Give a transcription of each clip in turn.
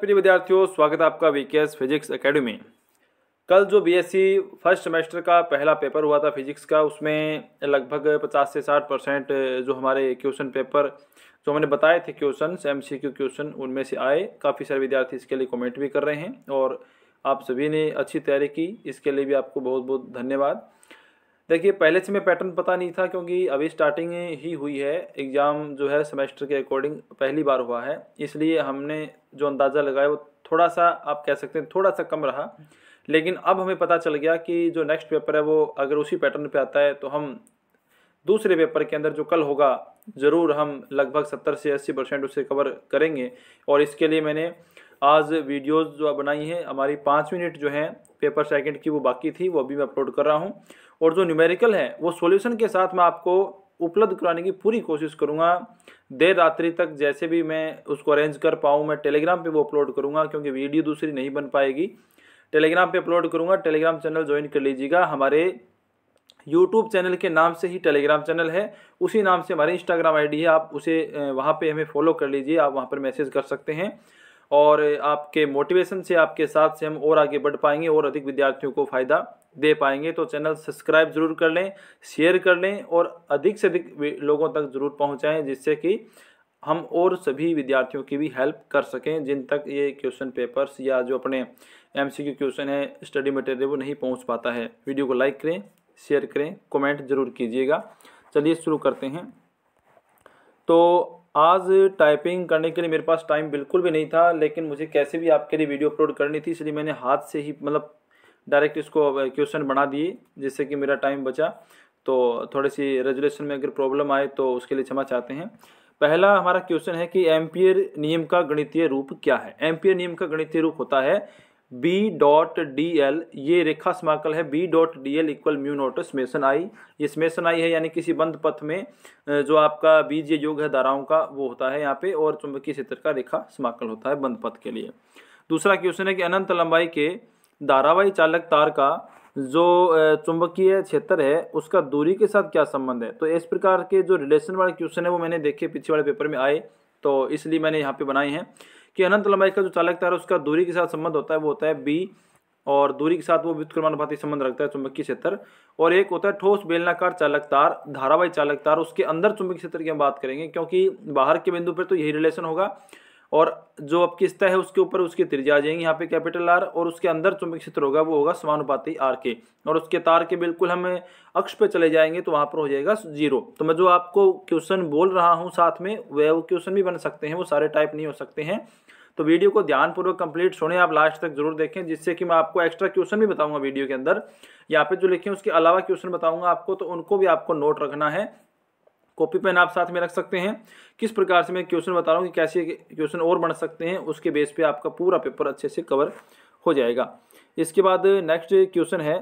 प्रिय विद्यार्थियों स्वागत है आपका वी फिजिक्स एकेडमी कल जो बीएससी फर्स्ट सेमेस्टर का पहला पेपर हुआ था फिजिक्स का उसमें लगभग 50 से 60 परसेंट जो हमारे क्वेश्चन पेपर जो हमने बताए थे क्वेश्चन एमसीक्यू क्वेश्चन उनमें से आए काफ़ी सारे विद्यार्थी इसके लिए कमेंट भी कर रहे हैं और आप सभी ने अच्छी तैयारी की इसके लिए भी आपको बहुत बहुत धन्यवाद देखिए पहले से मैं पैटर्न पता नहीं था क्योंकि अभी स्टार्टिंग ही हुई है एग्ज़ाम जो है सेमेस्टर के अकॉर्डिंग पहली बार हुआ है इसलिए हमने जो अंदाज़ा लगाया वो थोड़ा सा आप कह सकते हैं थोड़ा सा कम रहा लेकिन अब हमें पता चल गया कि जो नेक्स्ट पेपर है वो अगर उसी पैटर्न पर आता है तो हम दूसरे पेपर के अंदर जो कल होगा ज़रूर हम लगभग सत्तर से अस्सी परसेंट उसे कवर करेंगे और इसके लिए मैंने आज वीडियोस जो बनाई हैं हमारी पाँच मिनट जो हैं पेपर सेकंड की वो बाकी थी वो अभी मैं अपलोड कर रहा हूँ और जो न्यूमेरिकल है वो सॉल्यूशन के साथ मैं आपको उपलब्ध कराने की पूरी कोशिश करूँगा देर रात्रि तक जैसे भी मैं उसको अरेंज कर पाऊँ मैं टेलीग्राम पर वो अपलोड करूँगा क्योंकि वीडियो दूसरी नहीं बन पाएगी टेलीग्राम पर अपलोड करूँगा टेलीग्राम चैनल ज्वाइन कर लीजिएगा हमारे यूट्यूब चैनल के नाम से ही टेलीग्राम चैनल है उसी नाम से हमारे इंस्टाग्राम आईडी है आप उसे वहाँ पे हमें फॉलो कर लीजिए आप वहाँ पर मैसेज कर सकते हैं और आपके मोटिवेशन से आपके साथ से हम और आगे बढ़ पाएंगे और अधिक विद्यार्थियों को फ़ायदा दे पाएंगे तो चैनल सब्सक्राइब जरूर कर लें शेयर कर लें और अधिक से अधिक लोगों तक ज़रूर पहुँचाएँ जिससे कि हम और सभी विद्यार्थियों की भी हेल्प कर सकें जिन तक ये क्वेश्चन पेपर्स या जो अपने एम सी क्यू क्वेश्चन है स्टडी मटेरियल वो नहीं पहुंच पाता है वीडियो को लाइक करें शेयर करें कमेंट ज़रूर कीजिएगा चलिए शुरू करते हैं तो आज टाइपिंग करने के लिए मेरे पास टाइम बिल्कुल भी नहीं था लेकिन मुझे कैसे भी आपके लिए वीडियो अपलोड करनी थी इसलिए मैंने हाथ से ही मतलब डायरेक्ट इसको क्वेश्चन बना दिए जिससे कि मेरा टाइम बचा तो थोड़ी सी रेजुलेशन में अगर प्रॉब्लम आए तो उसके लिए क्षमा चाहते हैं पहला हमारा क्वेश्चन है कि एम्पियर नियम का गणितीय रूप क्या है एम्पियर नियम का गणितीय रूप होता है बी डॉट डी एल ये रेखा समाकल है B dot D L equal mu naught summation I ये स्मेशन आई है यानी किसी बंद पथ में जो आपका बीज योग है धाराओं का वो होता है यहाँ पे और चुंबकीय क्षेत्र का रेखा समाकल होता है बंद पथ के लिए दूसरा क्वेश्चन है कि अनंत लंबाई के धारावाही चालक तार का जो चुंबकीय क्षेत्र है उसका दूरी के साथ क्या संबंध है तो इस प्रकार के जो रिलेशन वाले क्वेश्चन है वो मैंने देखे पीछे वाले पेपर में आए तो इसलिए मैंने यहाँ पे बनाए हैं कि अनंत लंबाई का जो चालक तार है उसका दूरी के साथ संबंध होता है वो होता है बी और दूरी के साथ वो व्युत्क्रमानुपाती संबंध रखता है चुंबकीय क्षेत्र और एक होता है ठोस बेलनाकार चालक तार धारावाही चालक तार उसके अंदर चुंबकीय क्षेत्र की हम बात करेंगे क्योंकि बाहर के बिंदु पर तो यही रिलेशन होगा और जो आपकी स्तर है उसके ऊपर उसकी त्रिज्या आ जाएंगी यहाँ पे कैपिटल आर और उसके अंदर चुंबक क्षेत्र होगा वो होगा समानुपाती आर के और उसके तार के बिल्कुल हम अक्ष पे चले जाएंगे तो वहाँ पर हो जाएगा जीरो तो मैं जो आपको क्वेश्चन बोल रहा हूँ साथ में वह क्वेश्चन भी बन सकते हैं वो सारे टाइप नहीं हो सकते हैं तो वीडियो को ध्यानपूर्वक कंप्लीट सुने आप लास्ट तक जरूर देखें जिससे कि मैं आपको एक्स्ट्रा क्वेश्चन भी बताऊंगा वीडियो के अंदर यहाँ पे जो लिखे उसके अलावा क्वेश्चन बताऊंगा आपको तो उनको भी आपको नोट रखना है कॉपी पेन आप साथ में रख सकते हैं किस प्रकार से मैं क्वेश्चन बता रहा हूँ कि कैसे क्वेश्चन और बन सकते हैं उसके बेस पे आपका पूरा पेपर अच्छे से कवर हो जाएगा इसके बाद नेक्स्ट क्वेश्चन है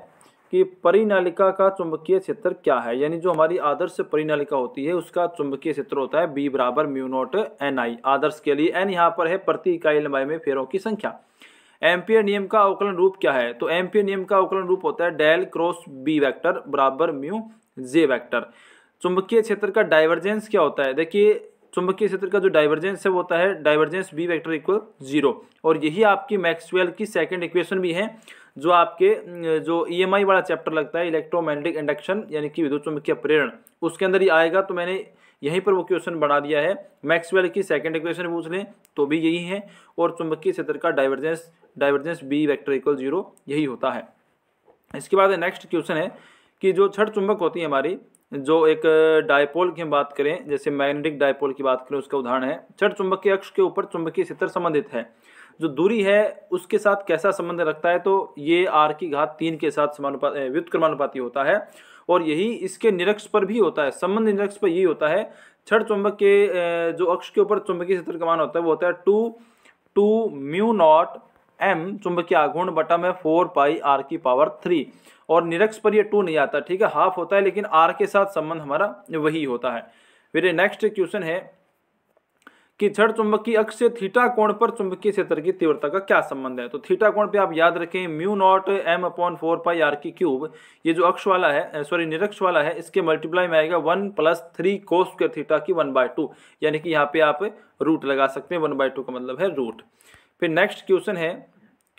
कि परिनालिका का चुंबकीय क्षेत्र क्या है यानी जो हमारी आदर्श परिनालिका होती है उसका चुंबकीय क्षेत्र होता है बी बराबर म्यू नॉट एन आई आदर्श के लिए एन यहाँ पर है प्रति इकाई लंबाई में फेरों की संख्या एम्पियर नियम का अवकलन रूप क्या है तो एम्पियर नियम का अवकलन रूप होता है डेल क्रॉस बी वैक्टर बराबर म्यू जे वैक्टर चुंबकीय क्षेत्र का डाइवर्जेंस क्या होता है देखिए चुंबकीय क्षेत्र का जो डाइवर्जेंस है वो होता है divergence B vector equal zero और यही आपकी मैक्सवेल की सेकंड इक्वेशन भी है जो आपके जो ईएमआई e वाला चैप्टर लगता है इलेक्ट्रोमैग्नेटिक इंडक्शन यानी कि विद्युत चुंबकीय प्रेरण उसके अंदर ही आएगा तो मैंने यहीं पर वो क्वेश्चन बना दिया है मैक्सवेल की सेकेंड इक्वेशन पूछ लें तो भी यही है और चुंबकीय क्षेत्र का divergence divergence B vector equal zero यही होता है इसके बाद नेक्स्ट क्वेश्चन है कि जो छठ चुंबक होती है हमारी जो एक डायपोल की हम बात करें जैसे मैग्नेटिक डायपोल की बात करें उसका उदाहरण है छठ चुंबकीय अक्ष के ऊपर चुंबकीय क्षेत्र संबंधित है जो दूरी है उसके साथ कैसा संबंध रखता है तो ये आर की घात तीन के साथ समानुपात व्युत क्रमानुपाती होता है और यही इसके निरक्ष पर भी होता है संबंध निरक्ष पर यही होता है छठ चुंबक के जो अक्ष के ऊपर चुंबकीय क्षेत्र का मान होता है वो होता है two two mu naught M चुंबकीय आघूर्ण बटा में फोर पाई आर की पावर थ्री और निरक्ष पर यह टू नहीं आता ठीक है हाफ होता है लेकिन आर के साथ संबंध हमारा वही होता है फिर नेक्स्ट क्वेश्चन है कि चुंबक चुंबकीय अक्ष से थीटा कोण पर चुंबकीय क्षेत्र की तीव्रता का क्या संबंध है तो थीटा कोण पे आप याद रखें mu naught M upon four pi R की क्यूब ये जो अक्ष वाला है सॉरी निरक्ष वाला है इसके मल्टीप्लाई में आएगा वन प्लस थ्री कोस के थीटा की वन बाय टू यानी कि यहाँ पे आप रूट लगा सकते हैं वन बाय टू का मतलब है रूट फिर नेक्स्ट क्वेश्चन है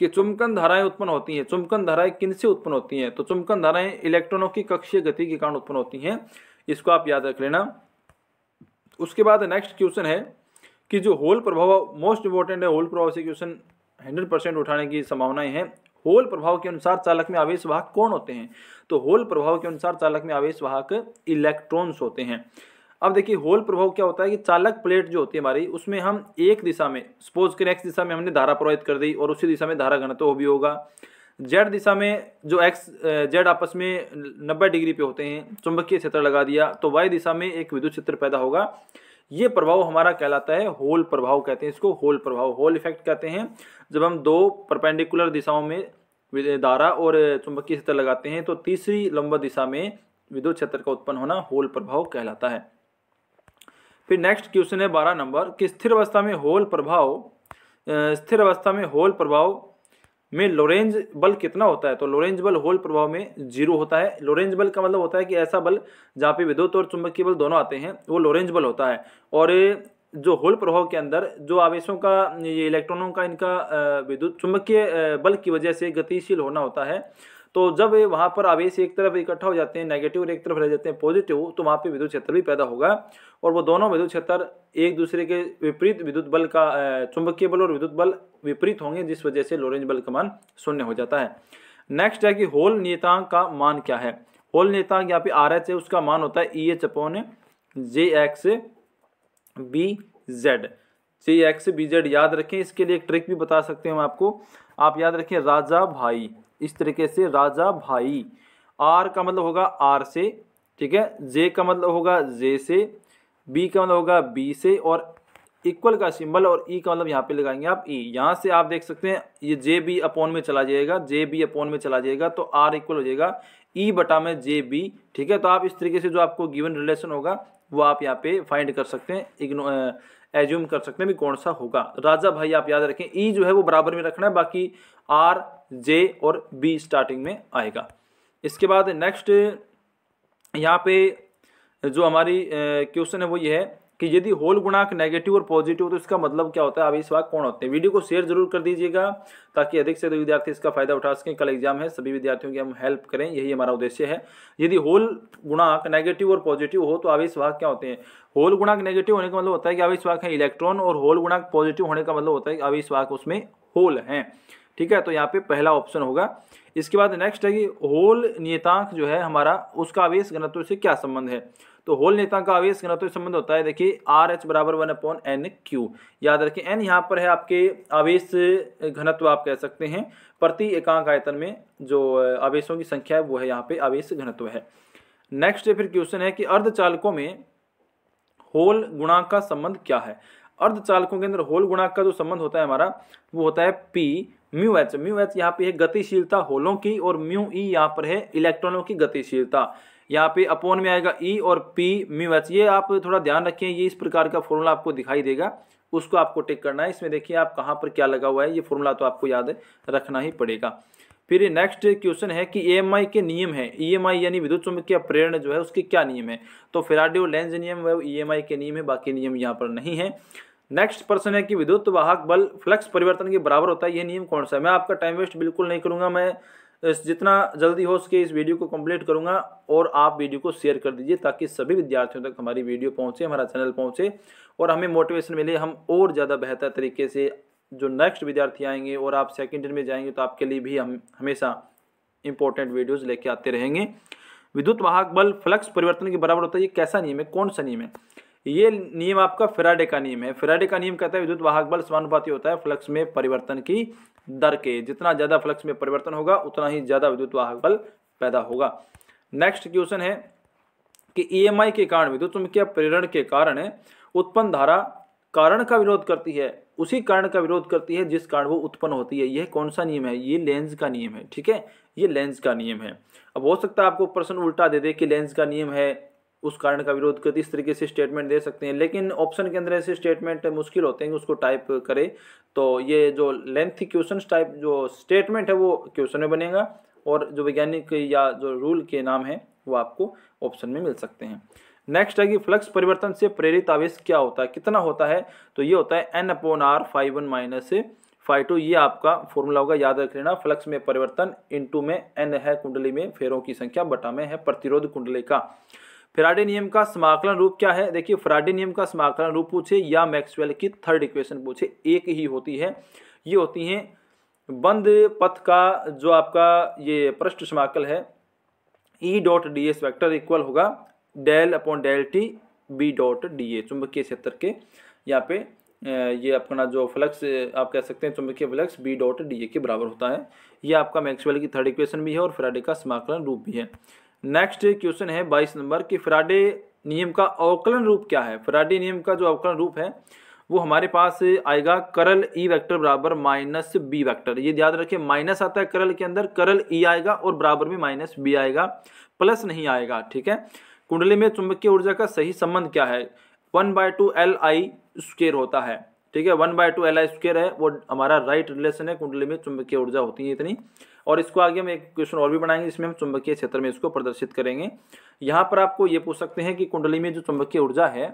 कि चुमकन धाराएं उत्पन्न होती हैं चुमकन धाराएं किन से उत्पन्न होती हैं तो चुमकन धाराएं इलेक्ट्रॉनों की कक्षीय गति के कारण उत्पन्न होती हैं इसको आप याद रख लेना उसके बाद नेक्स्ट क्वेश्चन है कि जो होल प्रभाव मोस्ट इंपॉर्टेंट है होल प्रभाव से क्वेश्चन हंड्रेड परसेंट उठाने की संभावनाएं हैं होल प्रभाव के अनुसार चालक में आवेश वाहक कौन होते हैं तो होल प्रभाव के अनुसार चालक में आवेश वाहक इलेक्ट्रॉन्स होते हैं अब देखिए होल प्रभाव क्या होता है कि चालक प्लेट जो होती है हमारी उसमें हम एक दिशा में सपोज के नेक्स्ट दिशा में हमने धारा प्रवाहित कर दी और उसी दिशा में धारा घनत्व हो भी होगा जेड दिशा में जो एक्स जेड आपस में नब्बे डिग्री पे होते हैं चुंबकीय क्षेत्र लगा दिया तो वाई दिशा में एक विद्युत क्षेत्र पैदा होगा ये प्रभाव हमारा कहलाता है होल प्रभाव कहते हैं इसको होल प्रभाव होल इफेक्ट कहते हैं जब हम दो परपेंडिकुलर दिशाओं में धारा और चुंबकीय क्षेत्र लगाते हैं तो तीसरी लंबा दिशा में विद्युत क्षेत्र का उत्पन्न होना होल प्रभाव कहलाता है फिर नेक्स्ट क्वेश्चन है बारह नंबर कि स्थिर अवस्था में होल प्रभाव स्थिर अवस्था में होल प्रभाव में लोरेंज बल कितना होता है तो लोरेंज बल होल प्रभाव में जीरो होता है लोरेंज बल का मतलब होता है कि ऐसा बल जहाँ पे विद्युत और चुंबकीय बल दोनों आते हैं वो लोरेंज बल होता है और जो होल प्रभाव के अंदर जो आवेशों का ये इलेक्ट्रॉनों का इनका विद्युत चुंबकीय बल की वजह से गतिशील होना होता है तो जब वहाँ पर आवेश एक तरफ इकट्ठा हो जाते हैं नेगेटिव और एक तरफ रह जाते हैं पॉजिटिव तो वहाँ पर विद्युत क्षेत्र भी पैदा होगा और वो दोनों विद्युत क्षेत्र एक दूसरे के विपरीत विद्युत बल का चुंबकीय बल और विद्युत बल विपरीत होंगे जिस वजह से लोरेंज बल का मान शून्य हो जाता है नेक्स्ट है कि होल नियतांक का मान क्या है होल नियतांक यहाँ पे आर एच है उसका मान होता है E H upon J X B Z J X B Z याद रखें इसके लिए एक ट्रिक भी बता सकते हैं हम आपको आप याद रखें राजा भाई इस तरीके से राजा भाई आर का मतलब होगा आर से ठीक है जे का मतलब होगा जे से बी का मतलब होगा बी से और इक्वल का सिंबल और ई e का मतलब यहाँ पे लगाएंगे आप ई e। यहाँ से आप देख सकते हैं ये जे बी अपॉन में चला जाएगा जे बी अपोन में चला जाएगा तो आर इक्वल हो जाएगा ई e बटा में जे बी ठीक है तो आप इस तरीके से जो आपको गिवन रिलेशन होगा वो आप यहाँ पे फाइंड कर सकते हैं इग्नो एज्यूम कर सकते हैं भी कौन सा होगा राजा भाई आप याद रखें ई e जो है वो बराबर में रखना है बाकी आर जे और बी स्टार्टिंग में आएगा इसके बाद नेक्स्ट यहाँ पे जो हमारी क्वेश्चन है वो ये है कि यदि होल गुणांक नेगेटिव और पॉजिटिव तो इसका मतलब क्या होता है बार कौन होते हैं वीडियो को शेयर जरूर कर दीजिएगा ताकि अधिक से अधिक विद्यार्थी इसका फायदा उठा सकें कल एग्जाम है सभी विद्यार्थियों की हम हेल्प करें यही हमारा उद्देश्य है यदि होल गुणांक नेगेटिव और पॉजिटिव हो तो आविष्वाक क्या होते हैं होल गुणांक नेगेटिव होने का मतलब होता है कि आविष्वाक है इलेक्ट्रॉन और होल गुणांक पॉजिटिव होने का मतलब होता है कि आविष्वाक उसमें होल है ठीक है तो यहाँ पे पहला ऑप्शन होगा इसके बाद नेक्स्ट है कि होल नियतांक जो है हमारा उसका आवेश घनत्व से क्या संबंध है तो होल नियतांक का आवेश घनत्व संबंध होता है देखिए आर एच बराबर वन अपॉन एन क्यू याद रखिए एन यहाँ पर है आपके आवेश घनत्व आप कह सकते हैं प्रति एकांक आयतन में जो आवेशों की संख्या है वो है यहाँ पे आवेश घनत्व है नेक्स्ट फिर क्वेश्चन है कि अर्धचालकों में होल गुणांक का संबंध क्या है अर्धचालकों के अंदर होल गुणांक का जो संबंध होता है हमारा वो होता है P mu H mu H यहाँ पे है गतिशीलता होलों की और म्यू ई यहाँ पर है इलेक्ट्रॉनों की गतिशीलता यहाँ पे अपोन में आएगा ई और पी म्यू एच ये आप थोड़ा ध्यान रखें ये इस प्रकार का फॉर्मूला आपको दिखाई देगा उसको आपको टिक करना है इसमें देखिए आप कहाँ पर क्या लगा हुआ है ये फॉर्मूला तो आपको याद रखना ही पड़ेगा फिर नेक्स्ट क्वेश्चन है कि ई e के नियम है ई e यानी विद्युत चुंबकीय प्रेरण जो है उसके क्या नियम है तो फिराडियो लेंज नियम है ई e के नियम है बाकी नियम यहाँ पर नहीं है नेक्स्ट प्रश्न है कि विद्युत वाहक बल फ्लक्स परिवर्तन के बराबर होता है ये नियम कौन सा है मैं आपका टाइम वेस्ट बिल्कुल नहीं करूंगा मैं जितना जल्दी हो सके इस वीडियो को कंप्लीट करूंगा और आप वीडियो को शेयर कर दीजिए ताकि सभी विद्यार्थियों तक हमारी वीडियो पहुंचे हमारा चैनल पहुंचे और हमें मोटिवेशन मिले हम और ज़्यादा बेहतर तरीके से जो नेक्स्ट विद्यार्थी आएंगे और आप सेकेंड ईयर में जाएंगे तो आपके लिए भी हम हमेशा इंपॉर्टेंट वीडियोज़ लेके आते रहेंगे विद्युत वाहक बल फ्लक्स परिवर्तन के बराबर होता है ये कैसा नियम है कौन सा नियम है ये नियम आपका फिराडे का नियम है फिराडे का नियम कहता है विद्युत वाहक बल समानुपाती होता है फ्लक्स में परिवर्तन की दर के जितना ज़्यादा फ्लक्स में परिवर्तन होगा उतना ही ज़्यादा विद्युत वाहक बल पैदा होगा नेक्स्ट क्वेश्चन है कि ईएमआई e के कारण विद्युत चुंबकीय प्रेरण के कारण उत्पन्न धारा कारण का विरोध करती है उसी कारण का विरोध करती है जिस कारण वो उत्पन्न होती है यह कौन सा नियम है ये लेंस का नियम है ठीक है ये लेंस का नियम है अब हो सकता है आपको प्रश्न उल्टा दे दे कि लेंस का नियम है उस कारण का विरोध करती इस तरीके से स्टेटमेंट दे सकते हैं लेकिन ऑप्शन के अंदर ऐसे स्टेटमेंट मुश्किल होते हैं उसको टाइप करें तो ये जो लेंथी क्वेश्चन टाइप जो स्टेटमेंट है वो क्वेश्चन में बनेगा और जो वैज्ञानिक या जो रूल के नाम है वो आपको ऑप्शन में मिल सकते हैं नेक्स्ट है कि फ्लक्स परिवर्तन से प्रेरित आवेश क्या होता है कितना होता है तो ये होता है N upon R five one minus five two ये आपका फॉर्मूला होगा याद रख लेना फ्लक्स में परिवर्तन इनटू में एन है कुंडली में फेरों की संख्या बटा में है प्रतिरोध कुंडली का फ्राडे नियम का समाकलन रूप क्या है देखिए फ्राडे नियम का समाकलन रूप पूछे या मैक्सवेल की थर्ड इक्वेशन पूछे एक ही होती है ये होती हैं बंद पथ का जो आपका ये पृष्ठ समाकल है E dot D S vector equal होगा del upon del T B dot D A चुंबकीय क्षेत्र के यहाँ पे ये अपना जो फ्लक्स आप कह सकते हैं चुंबकीय flux B dot D A के बराबर होता है ये आपका मैक्सवेल की थर्ड इक्वेशन भी है और फ्राइडे का समाकलन रूप भी है नेक्स्ट क्वेश्चन है बाईस नंबर कि फ्राडे नियम का अवकलन रूप क्या है फ्राडे नियम का जो अवकलन रूप है वो हमारे पास आएगा करल ई e वेक्टर बराबर माइनस बी वेक्टर ये याद रखिए माइनस आता है करल के अंदर करल ई e आएगा और बराबर में माइनस बी आएगा प्लस नहीं आएगा ठीक है कुंडली में चुंबकीय ऊर्जा का सही संबंध क्या है one by two L I square होता है ठीक है one by two L I square है वो हमारा राइट रिलेशन है कुंडली में चुंबकीय ऊर्जा होती है इतनी और इसको आगे हम एक क्वेश्चन और भी बनाएंगे इसमें हम चुंबकीय क्षेत्र में इसको प्रदर्शित करेंगे यहाँ पर आपको ये पूछ सकते हैं कि कुंडली में जो चुंबकीय ऊर्जा है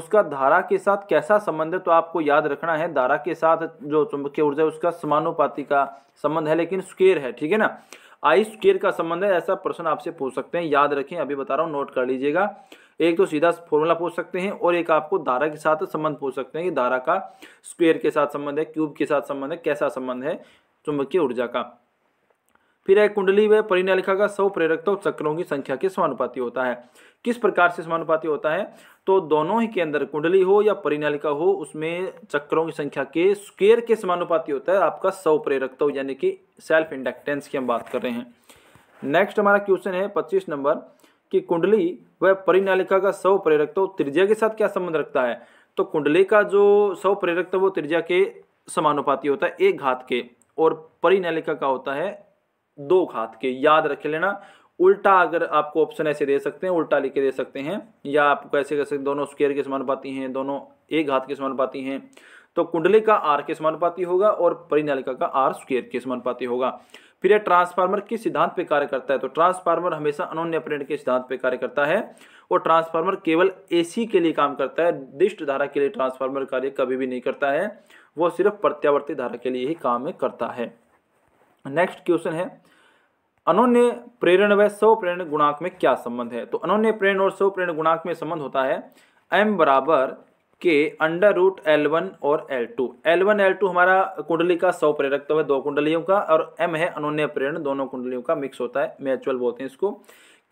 उसका धारा के साथ कैसा संबंध है तो आपको याद रखना है धारा के साथ जो चुंबकीय ऊर्जा है उसका समानुपाति का संबंध है लेकिन स्क्वेयर है ठीक है ना आइस केयर का संबंध है ऐसा प्रश्न आपसे पूछ सकते हैं याद रखें अभी बता रहा हूँ नोट कर लीजिएगा एक तो सीधा फॉर्मूला पूछ सकते हैं और एक आपको धारा के साथ संबंध पूछ सकते हैं कि धारा का स्क्वेयर के साथ संबंध है क्यूब के साथ संबंध है कैसा संबंध है चुंबकीय ऊर्जा का फिर है कुंडली में परिनालिका का सौ प्रेरक तो चक्रों की संख्या के समानुपाति होता है किस प्रकार से समानुपाति होता है तो दोनों ही के अंदर कुंडली हो या परिणालिका हो उसमें चक्रों की संख्या के स्क्वेयर के समानुपाति होता है आपका सौ प्रेरक तो यानी कि सेल्फ इंडक्टेंस की हम बात कर रहे हैं नेक्स्ट हमारा क्वेश्चन है पच्चीस नंबर कि कुंडली व परिणालिका का सौ प्रेरक तो त्रिज्या के साथ क्या संबंध रखता है तो कुंडली का जो सौ प्रेरक तो वो त्रिज्या के समानुपाति होता है एक घात के और परिणालिका का होता है दो घात के याद रख लेना उल्टा अगर आपको ऑप्शन ऐसे दे सकते हैं उल्टा लिख के दे सकते हैं या आप कैसे कैसे सकते दोनों स्क्वेयर के समान पाती हैं दोनों एक घात के समान पाती हैं तो कुंडली का आर के समान पाती होगा और परिनालिका का आर स्क्वेयर के समान पाती होगा फिर यह ट्रांसफार्मर किस सिद्धांत पर कार्य करता है तो ट्रांसफार्मर हमेशा अनोन्य प्रेरण के सिद्धांत पर कार्य करता है और ट्रांसफार्मर केवल एसी के लिए काम करता है दिष्ट धारा के लिए ट्रांसफार्मर कार्य कभी भी नहीं करता है वो सिर्फ प्रत्यावर्ती धारा के लिए ही काम करता है नेक्स्ट क्वेश्चन है अनोन्य प्रेरण व सौ प्रेरण गुणांक में क्या संबंध है तो अनोन्य प्रेरण और सौ प्रेरण गुणांक में संबंध होता है एम बराबर K under root L one और L two L one L two हमारा कुंडली का सौ प्रेरक है दो कुंडलियों का और एम है अनोन्य प्रेरण दोनों कुंडलियों का मिक्स होता है म्यूचुअल बोलते हैं इसको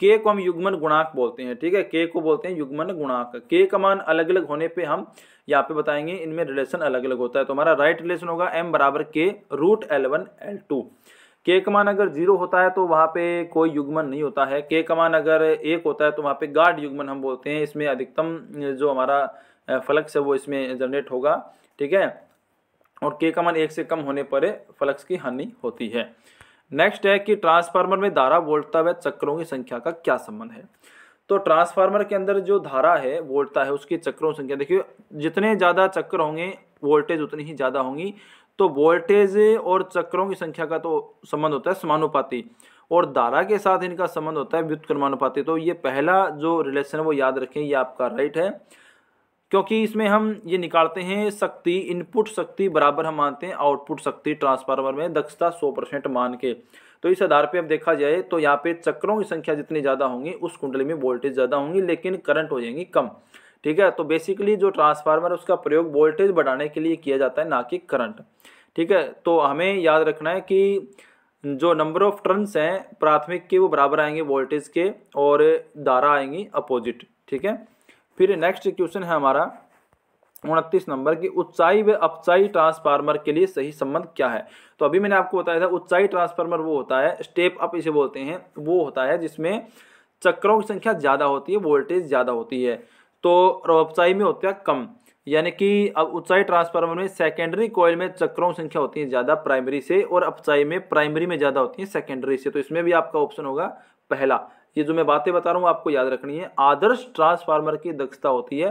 के को हम युग्मन गुणाक बोलते हैं ठीक है के को बोलते हैं युग्मन गुणाक के का मान अलग अलग होने पे हम यहाँ पे बताएंगे इनमें रिलेशन अलग अलग होता है तो हमारा राइट रिलेशन होगा एम बराबर K root L one L two के कमान अगर जीरो होता है तो वहाँ पे कोई युग्मन नहीं होता है के कमान अगर एक होता है तो वहाँ पे गार्ड युग्मन हम बोलते हैं इसमें अधिकतम जो हमारा फ्लक्स है वो इसमें जनरेट होगा ठीक है और के कमान एक से कम होने पर फ्लक्स की हानि होती है नेक्स्ट है कि ट्रांसफार्मर में धारा वोल्टता व चक्रों की संख्या का क्या संबंध है तो ट्रांसफार्मर के अंदर जो धारा है वोल्टता है उसकी चक्रों की संख्या देखिए जितने ज़्यादा चक्र होंगे वोल्टेज उतनी ही ज़्यादा होंगी तो वोल्टेज और चक्रों की संख्या का तो संबंध होता है समानुपाति और धारा के साथ इनका संबंध होता है क्रमानुपाति तो ये पहला जो रिलेशन है वो याद रखें ये आपका राइट है क्योंकि इसमें हम ये निकालते हैं शक्ति इनपुट शक्ति बराबर हम मानते हैं आउटपुट शक्ति ट्रांसफार्मर में दक्षता सौ परसेंट मान के तो इस आधार पे अब देखा जाए तो यहाँ पे चक्रों की संख्या जितनी ज़्यादा होंगी उस कुंडली में वोल्टेज ज़्यादा होंगी लेकिन करंट हो जाएंगी कम ठीक है तो बेसिकली जो ट्रांसफार्मर उसका प्रयोग वोल्टेज बढ़ाने के लिए किया जाता है ना कि करंट ठीक है तो हमें याद रखना है कि जो नंबर ऑफ टर्न्स हैं प्राथमिक के वो बराबर आएंगे वोल्टेज के और धारा आएंगी अपोजिट ठीक है फिर नेक्स्ट क्वेश्चन है हमारा उनतीस नंबर की उच्चाई व अपचाई ट्रांसफार्मर के लिए सही संबंध क्या है तो अभी मैंने आपको बताया था उच्चाई ट्रांसफार्मर वो होता है स्टेप अप इसे बोलते हैं वो होता है जिसमें चक्रों की संख्या ज़्यादा होती है वोल्टेज ज़्यादा होती है तो अपचाई में होता है कम यानी कि अब उच्चाई ट्रांसफार्मर में सेकेंडरी कोयल में चक्रों की संख्या होती है ज़्यादा प्राइमरी से और अपचाई में प्राइमरी में ज़्यादा होती है सेकेंडरी से तो इसमें भी आपका ऑप्शन होगा पहला ये जो मैं बातें बता रहा हूँ आपको याद रखनी है आदर्श ट्रांसफार्मर की दक्षता होती है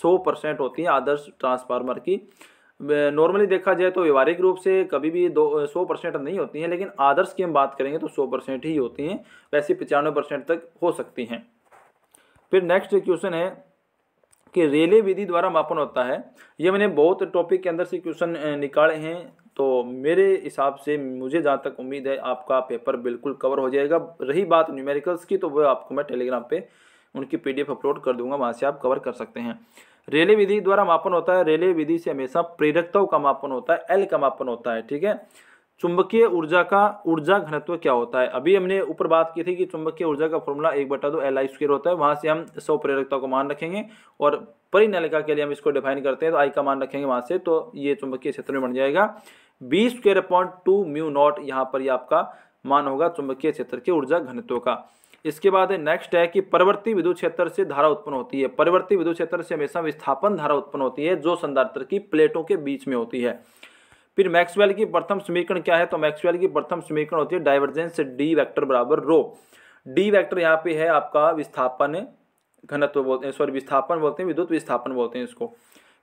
सौ परसेंट होती है आदर्श ट्रांसफार्मर की नॉर्मली देखा जाए तो व्यवहारिक रूप से कभी भी दो सौ परसेंट नहीं होती हैं लेकिन आदर्श की हम बात करेंगे तो सौ परसेंट ही होती हैं वैसे पचानवे परसेंट तक हो सकती हैं फिर नेक्स्ट क्वेश्चन है कि रेले विधि द्वारा मापन होता है ये मैंने बहुत टॉपिक के अंदर से क्वेश्चन निकाले हैं तो मेरे हिसाब से मुझे जहाँ तक उम्मीद है आपका पेपर बिल्कुल कवर हो जाएगा रही बात न्यूमेरिकल्स की तो वह आपको मैं टेलीग्राम पर उनकी पी अपलोड कर दूंगा वहाँ से आप कवर कर सकते हैं रेले विधि द्वारा मापन होता है रेले विधि से हमेशा प्रेरकताओं का मापन होता है एल का मापन होता है ठीक है चुंबकीय ऊर्जा का ऊर्जा घनत्व क्या होता है अभी हमने ऊपर बात की थी कि चुंबकीय ऊर्जा का फॉर्मूला एक बटा दो एल आई स्क्र होता है वहाँ से हम सौ प्रेरकता को मान रखेंगे और परिनलिका के लिए हम इसको डिफाइन करते हैं तो आई का मान रखेंगे वहाँ से तो ये चुंबकीय क्षेत्र में बन जाएगा B square upon two mu naught यहाँ पर ये आपका मान होगा चुंबकीय क्षेत्र के ऊर्जा घनत्व का इसके बाद है नेक्स्ट है कि परिवर्ती विद्युत क्षेत्र से धारा उत्पन्न होती है परिवर्ती विद्युत क्षेत्र से हमेशा विस्थापन धारा उत्पन्न होती है जो संधारित्र की प्लेटों के बीच में होती है फिर मैक्सवेल की प्रथम समीकरण क्या है तो मैक्सवेल की प्रथम समीकरण होती है डाइवर्जेंस डी वैक्टर बराबर रो डी वैक्टर यहाँ पे है आपका विस्थापन घनत्व बोलते हैं सॉरी विस्थापन बोलते हैं विद्युत विस्थापन बोलते हैं इसको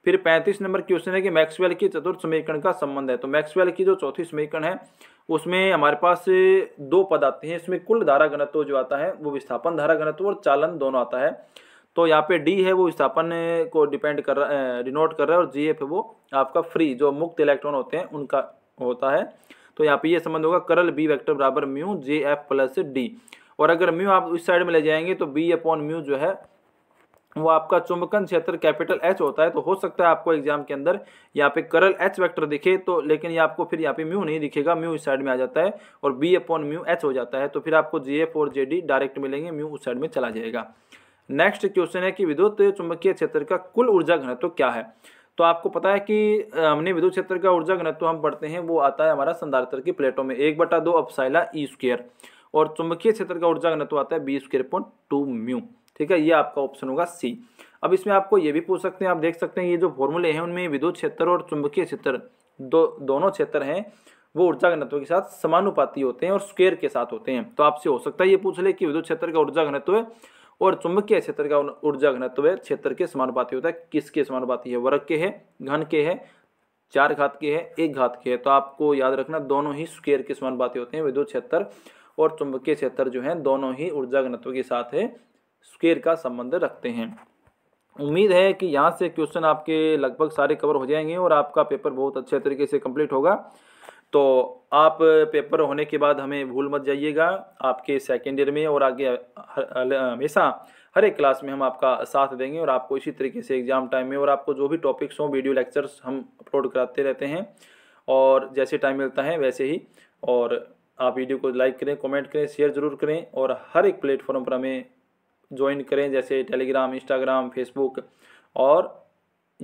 फिर पैंतीस नंबर क्वेश्चन है कि मैक्सवेल की चतुर्थ समीकरण का संबंध है तो मैक्सवेल की जो चौथी समीकरण है उसमें हमारे पास दो पद आते हैं इसमें कुल धारा घनत्व जो आता है वो विस्थापन धारा घनत्व और चालन दोनों आता है तो यहाँ पे डी है वो विस्थापन को डिपेंड कर रहा है डिनोट कर रहा है और जी एफ है वो आपका फ्री जो मुक्त इलेक्ट्रॉन होते हैं उनका होता है तो यहाँ पे ये संबंध होगा करल बी वेक्टर बराबर mu J F plus D और अगर म्यू आप इस साइड में ले जाएंगे तो बी अपॉन म्यू जो है वो आपका चुंबकन क्षेत्र कैपिटल एच होता है तो हो सकता है आपको एग्जाम के अंदर यहाँ पे करल एच वेक्टर दिखे तो लेकिन ये आपको फिर यहाँ पे म्यू नहीं दिखेगा म्यू इस साइड में आ जाता है और बी अपॉन म्यू एच हो जाता है तो फिर आपको जी एफ और जे डी डायरेक्ट मिलेंगे म्यू उस साइड में चला जाएगा नेक्स्ट क्वेश्चन है कि विद्युत चुंबकीय क्षेत्र का कुल ऊर्जा घनत्व क्या है तो आपको पता है कि हमने विद्युत क्षेत्र का ऊर्जा घनत्व हम पढ़ते हैं वो आता है हमारा संधारित्र की प्लेटों में एक बटा दो अपसाइला ई e स्क्र और चुंबकीय क्षेत्र का ऊर्जा घनत्व आता है B square upon two mu ठीक है ये आपका ऑप्शन होगा सी अब इसमें आपको ये भी पूछ सकते हैं आप देख सकते हैं ये जो फॉर्मूले हैं उनमें विद्युत क्षेत्र और चुंबकीय क्षेत्र दो दोनों क्षेत्र हैं वो ऊर्जा घनत्व के साथ समानुपाती होते हैं और स्क्वेयर के साथ होते हैं तो आपसे हो सकता है ये पूछ ले कि विद्युत क्षेत्र का ऊर्जा घनत्व और चुंबकीय क्षेत्र का ऊर्जा घनत्व क्षेत्र के समानुपाती होता है किसके समानुपाती है वर्ग के है घन के है चार घात के है एक घात के है तो आपको याद रखना दोनों ही स्क्वेयर के समानुपाती होते हैं विद्युत क्षेत्र और चुंबकीय क्षेत्र जो है दोनों ही ऊर्जा घनत्व के साथ है स्क्वेयर का संबंध रखते हैं उम्मीद है कि यहाँ से क्वेश्चन आपके लगभग सारे कवर हो जाएंगे और आपका पेपर बहुत अच्छे तरीके से कंप्लीट होगा तो आप पेपर होने के बाद हमें भूल मत जाइएगा आपके सेकेंड ईयर में और आगे हमेशा हर एक क्लास में हम आपका साथ देंगे और आपको इसी तरीके से एग्ज़ाम टाइम में और आपको जो भी टॉपिक्स हों वीडियो लेक्चर्स हम अपलोड कराते रहते हैं और जैसे टाइम मिलता है वैसे ही और आप वीडियो को लाइक करें कमेंट करें शेयर ज़रूर करें और हर एक प्लेटफॉर्म पर हमें ज्वाइन करें जैसे टेलीग्राम इंस्टाग्राम फेसबुक और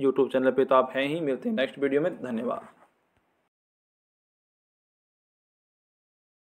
यूट्यूब चैनल पे तो आप हैं ही मिलते हैं नेक्स्ट वीडियो में धन्यवाद